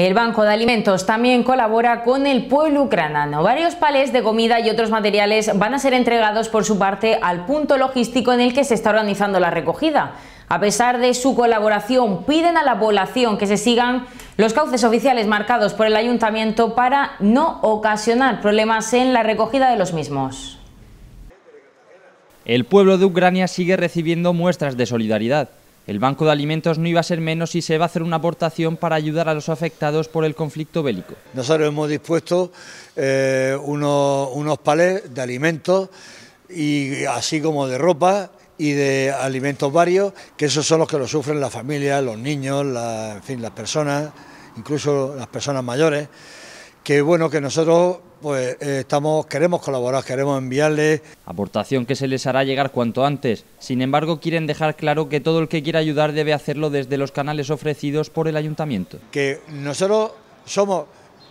El Banco de Alimentos también colabora con el pueblo ucraniano. Varios palés de comida y otros materiales van a ser entregados por su parte al punto logístico en el que se está organizando la recogida. A pesar de su colaboración, piden a la población que se sigan los cauces oficiales marcados por el ayuntamiento para no ocasionar problemas en la recogida de los mismos. El pueblo de Ucrania sigue recibiendo muestras de solidaridad. El Banco de Alimentos no iba a ser menos y se va a hacer una aportación para ayudar a los afectados por el conflicto bélico. Nosotros hemos dispuesto eh, unos, unos palés de alimentos, y así como de ropa y de alimentos varios, que esos son los que lo sufren las familias, los niños, en fin, las personas, incluso las personas mayores, que bueno, que nosotros pues eh, estamos, queremos colaborar, queremos enviarles. Aportación que se les hará llegar cuanto antes. Sin embargo, quieren dejar claro que todo el que quiera ayudar debe hacerlo desde los canales ofrecidos por el ayuntamiento. Que nosotros somos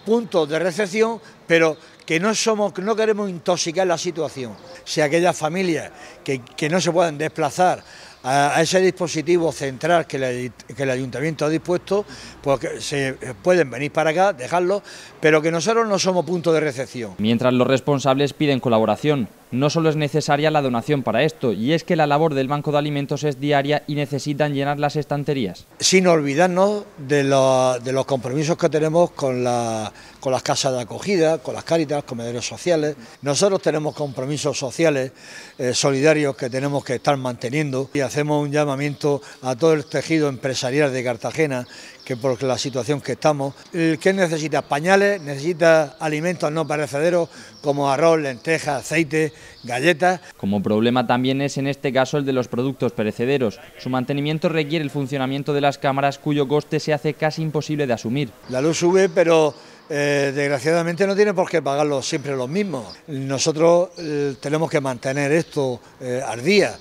puntos de recepción, pero que no somos, no queremos intoxicar la situación. Si aquellas familias que, que no se pueden desplazar a, ese dispositivo central que, el ayuntamiento ha dispuesto, pues se eh, pueden venir para acá, dejarlo, pero que nosotros no somos punto de recepción. Mientras los responsables piden colaboración, no solo es necesaria la donación para esto, y es que la labor del Banco de Alimentos es diaria y necesitan llenar las estanterías. Sin olvidarnos de, los compromisos que tenemos con, las casas de acogida, con las cáritas, comedores sociales. Nosotros tenemos compromisos sociales eh, solidarios que tenemos que estar manteniendo hacemos un llamamiento a todo el tejido empresarial de Cartagena, que por la situación que estamos, el que necesita pañales, necesita alimentos no perecederos como arroz, lentejas, aceite, galletas. Como problema también es en este caso el de los productos perecederos. Su mantenimiento requiere el funcionamiento de las cámaras cuyo coste se hace casi imposible de asumir. La luz sube, pero eh, desgraciadamente no tiene por qué pagarlo siempre los mismos. Nosotros eh, tenemos que mantener esto eh, al día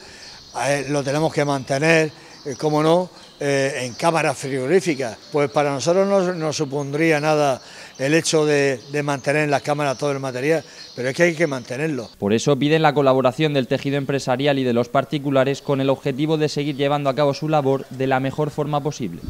lo tenemos que mantener, eh, como no, eh, en cámaras frigoríficas. Pues para nosotros no, supondría nada el hecho de, mantener en las cámaras todo el material, pero es que hay que mantenerlo. Por eso piden la colaboración del tejido empresarial y de los particulares con el objetivo de seguir llevando a cabo su labor de la mejor forma posible.